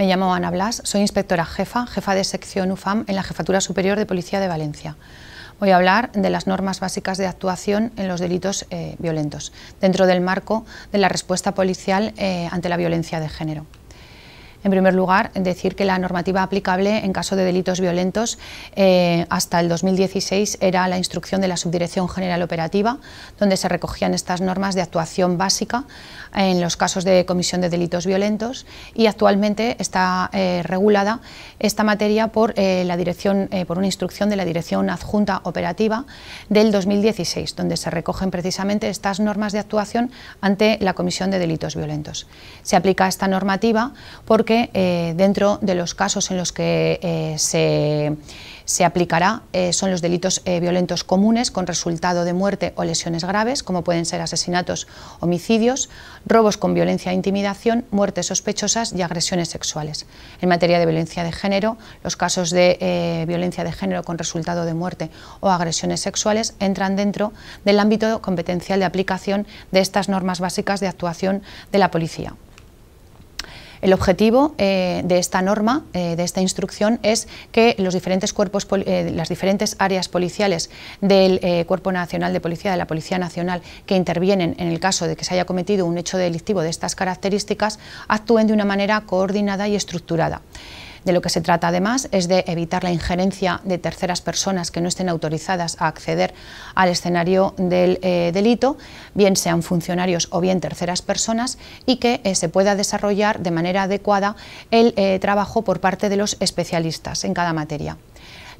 Me llamo Ana Blas, soy inspectora jefa, jefa de sección UFAM en la Jefatura Superior de Policía de Valencia. Voy a hablar de las normas básicas de actuación en los delitos eh, violentos, dentro del marco de la respuesta policial eh, ante la violencia de género. En primer lugar, decir que la normativa aplicable en caso de delitos violentos eh, hasta el 2016 era la instrucción de la Subdirección General Operativa, donde se recogían estas normas de actuación básica en los casos de comisión de delitos violentos y actualmente está eh, regulada esta materia por, eh, la dirección, por una instrucción de la Dirección Adjunta Operativa del 2016, donde se recogen precisamente estas normas de actuación ante la comisión de delitos violentos. Se aplica esta normativa porque eh, dentro de los casos en los que eh, se, aplicará eh, son los delitos violentos comunes con resultado de muerte o lesiones graves, como pueden ser asesinatos, homicidios, robos con violencia e intimidación, muertes sospechosas y agresiones sexuales. En materia de violencia de género, los casos de violencia de género con resultado de muerte o agresiones sexuales entran dentro del ámbito competencial de aplicación de estas normas básicas de actuación de la policía. El objetivo eh, de esta norma, eh, de esta instrucción, es que los diferentes cuerpos, eh, las diferentes áreas policiales del Cuerpo Nacional de Policía, de la Policía Nacional, que intervienen en el caso de que se haya cometido un hecho delictivo de estas características, actúen de una manera coordinada y estructurada. De lo que se trata además es de evitar la injerencia de terceras personas que no estén autorizadas a acceder al escenario del eh, delito, bien sean funcionarios o bien terceras personas, y que eh, se pueda desarrollar de manera adecuada el eh, trabajo por parte de los especialistas en cada materia.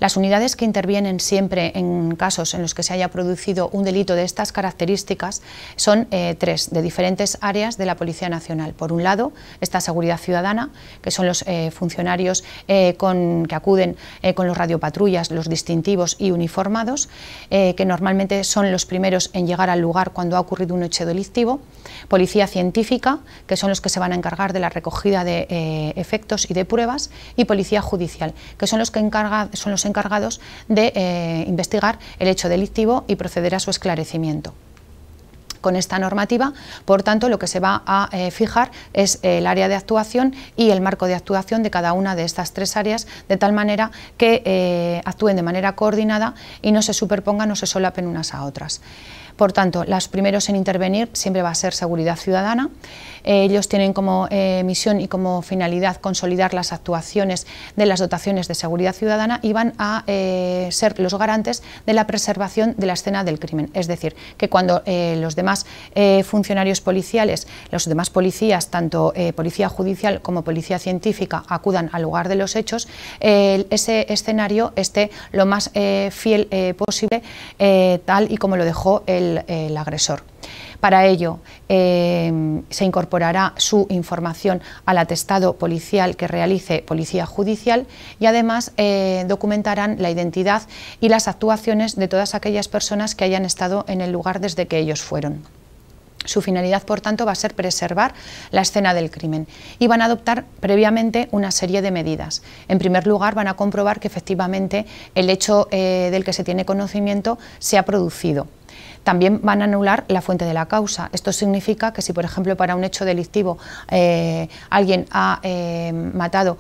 Las unidades que intervienen siempre en casos en los que se haya producido un delito de estas características son eh, tres, de diferentes áreas de la Policía Nacional. Por un lado, esta Seguridad Ciudadana, que son los eh, funcionarios eh, con, que acuden con los radiopatrullas, los distintivos y uniformados, que normalmente son los primeros en llegar al lugar cuando ha ocurrido un hecho delictivo. Policía Científica, que son los que se van a encargar de la recogida de efectos y de pruebas. Y Policía Judicial, que son los que encarga, son encargados de eh, investigar el hecho delictivo y proceder a su esclarecimiento con esta normativa. Por tanto, lo que se va a eh, fijar es el área de actuación y el marco de actuación de cada una de estas tres áreas, de tal manera que eh, actúen de manera coordinada y no se superpongan, o se solapen unas a otras. Por tanto, los primeros en intervenir siempre va a ser Seguridad Ciudadana. Eh, ellos tienen como eh, misión y como finalidad consolidar las actuaciones de las dotaciones de seguridad ciudadana y van a eh, ser los garantes de la preservación de la escena del crimen. Es decir, que cuando los demás funcionarios policiales, los demás policías, tanto policía judicial como policía científica, acudan al lugar de los hechos, ese escenario esté lo más fiel posible, tal y como lo dejó el el, agresor. Para ello, eh, se incorporará su información al atestado policial que realice Policía Judicial y además eh, documentarán la identidad y las actuaciones de todas aquellas personas que hayan estado en el lugar desde que ellos fueron. Su finalidad, por tanto, va a ser preservar la escena del crimen y van a adoptar previamente una serie de medidas. En primer lugar, van a comprobar que efectivamente el hecho eh, del que se tiene conocimiento se ha producido también van a anular la fuente de la causa. Esto significa que si, por ejemplo, para un hecho delictivo eh, alguien ha eh, matado,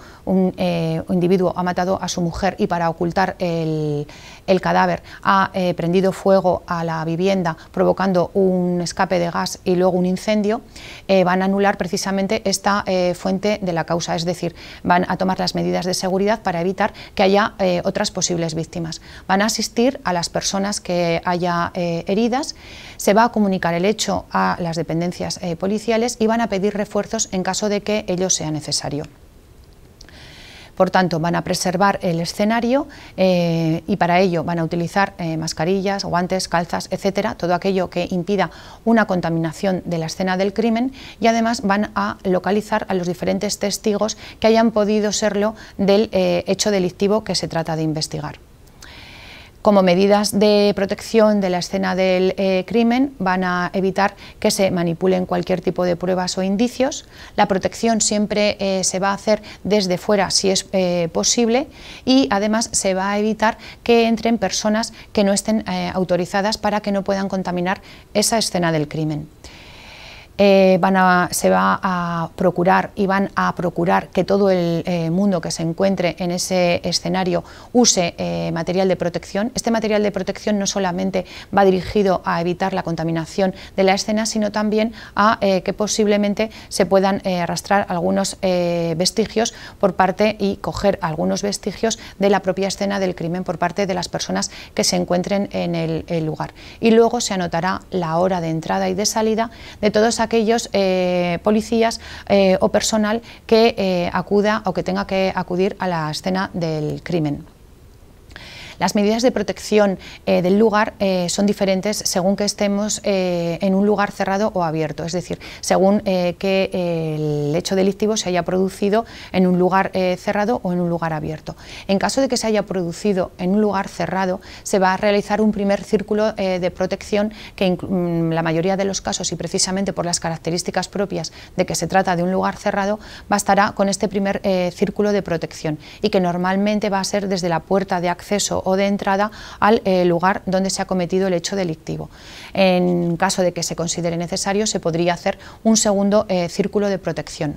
eh, un individuo ha matado a su mujer y para ocultar el el cadáver ha eh, prendido fuego a la vivienda provocando un escape de gas y luego un incendio, eh, van a anular precisamente esta eh, fuente de la causa, es decir, van a tomar las medidas de seguridad para evitar que haya otras posibles víctimas. Van a asistir a las personas que haya heridas, se va a comunicar el hecho a las dependencias policiales y van a pedir refuerzos en caso de que ello sea necesario. Por tanto, van a preservar el escenario eh, y para ello van a utilizar eh, mascarillas, guantes, calzas, etcétera, todo aquello que impida una contaminación de la escena del crimen y además van a localizar a los diferentes testigos que hayan podido serlo del eh, hecho delictivo que se trata de investigar como medidas de protección de la escena del eh, crimen van a evitar que se manipulen cualquier tipo de pruebas o indicios. La protección siempre eh, se va a hacer desde fuera si es eh, posible y además se va a evitar que entren personas que no estén autorizadas para que no puedan contaminar esa escena del crimen. Eh, se va a procurar y van a procurar que todo el eh, mundo que se encuentre en ese escenario use eh, material de protección. Este material de protección no solamente va dirigido a evitar la contaminación de la escena, sino también a que posiblemente se puedan arrastrar algunos vestigios por parte y coger algunos vestigios de la propia escena del crimen por parte de las personas que se encuentren en el, el lugar. Y luego se anotará la hora de entrada y de salida de todos aquellos aquellos eh, policías eh, o personal que eh, acuda o que tenga que acudir a la escena del crimen. Las medidas de protección eh, del lugar eh, son diferentes según que estemos eh, en un lugar cerrado o abierto, es decir, según que el hecho delictivo se haya producido en un lugar cerrado o en un lugar abierto. En caso de que se haya producido en un lugar cerrado, se va a realizar un primer círculo de protección que en mm, la mayoría de los casos y precisamente por las características propias de que se trata de un lugar cerrado, bastará con este primer círculo de protección y que normalmente va a ser desde la puerta de acceso de entrada al eh, lugar donde se ha cometido el hecho delictivo. En caso de que se considere necesario, se podría hacer un segundo eh, círculo de protección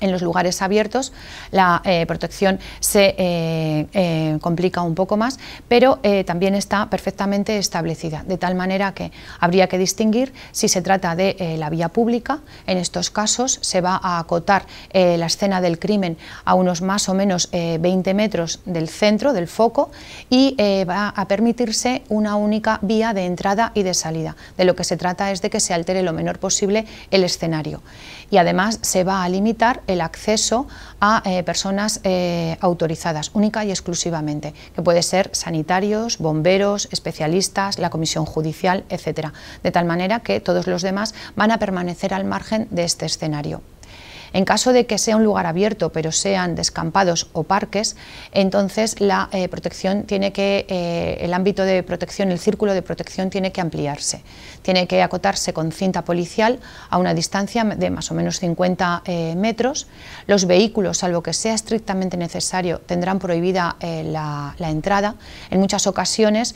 en los lugares abiertos la eh, protección se eh, eh, complica un poco más, pero también está perfectamente establecida, de tal manera que habría que distinguir si se trata de la vía pública, en estos casos se va a acotar la escena del crimen a unos más o menos 20 metros del centro, del foco, y va a permitirse una única vía de entrada y de salida. De lo que se trata es de que se altere lo menor posible el escenario. Y además se va a limitar el acceso a eh, personas eh, autorizadas, única y exclusivamente, que puede ser sanitarios, bomberos, especialistas, la comisión judicial, etcétera, de tal manera que todos los demás van a permanecer al margen de este escenario. En caso de que sea un lugar abierto, pero sean descampados o parques, entonces la eh, protección tiene que, eh, el ámbito de protección, el círculo de protección tiene que ampliarse. Tiene que acotarse con cinta policial a una distancia de más o menos 50 eh, metros. Los vehículos, salvo que sea estrictamente necesario, tendrán prohibida la, entrada. En muchas ocasiones,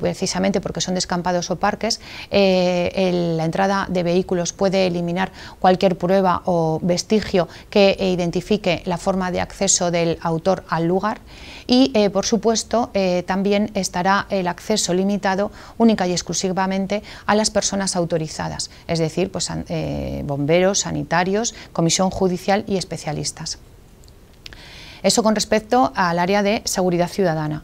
precisamente porque son descampados o parques, la entrada de vehículos puede eliminar cualquier prueba o vestido que identifique la forma de acceso del autor al lugar y, eh, por supuesto, eh, también estará el acceso limitado única y exclusivamente a las personas autorizadas, es decir, pues, eh, bomberos, sanitarios, comisión judicial y especialistas. Eso con respecto al área de seguridad ciudadana.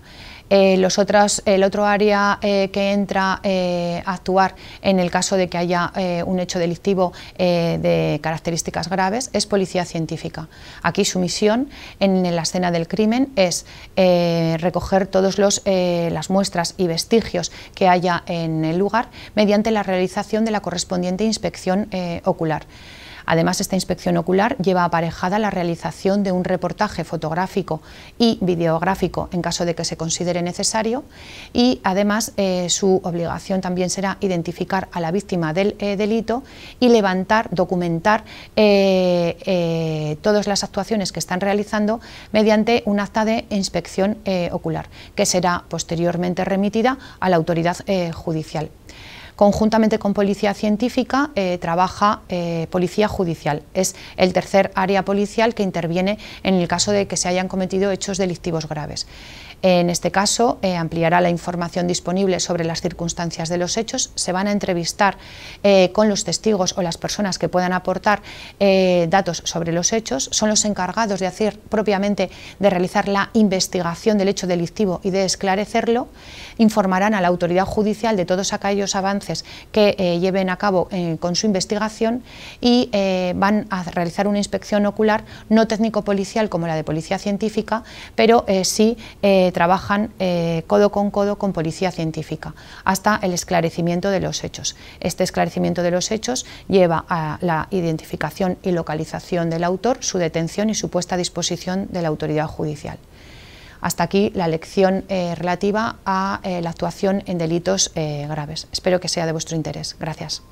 Eh, el otro área eh, que entra eh, a actuar en el caso de que haya un hecho delictivo de características graves es policía científica. Aquí su misión en, en la escena del crimen es recoger todas las muestras y vestigios que haya en el lugar mediante la realización de la correspondiente inspección ocular. Además, esta inspección ocular lleva aparejada la realización de un reportaje fotográfico y videográfico en caso de que se considere necesario y además eh, su obligación también será identificar a la víctima del eh, delito y levantar, documentar eh, todas las actuaciones que están realizando mediante un acta de inspección ocular que será posteriormente remitida a la autoridad judicial. Conjuntamente con Policía Científica eh, trabaja eh, Policía Judicial. Es el tercer área policial que interviene en el caso de que se hayan cometido hechos delictivos graves. En este caso, eh, ampliará la información disponible sobre las circunstancias de los hechos, se van a entrevistar con los testigos o las personas que puedan aportar datos sobre los hechos, son los encargados de hacer propiamente, de realizar la investigación del hecho delictivo y de esclarecerlo, informarán a la autoridad judicial de todos aquellos avances que eh, lleven a cabo eh, con su investigación y eh, van a realizar una inspección ocular no técnico-policial como la de policía científica, pero sí trabajan codo con codo con policía científica hasta el esclarecimiento de los hechos. Este esclarecimiento de los hechos lleva a la identificación y localización del autor, su detención y su puesta a disposición de la autoridad judicial. Hasta aquí la lección eh, relativa a eh, la actuación en delitos eh, graves. Espero que sea de vuestro interés. Gracias.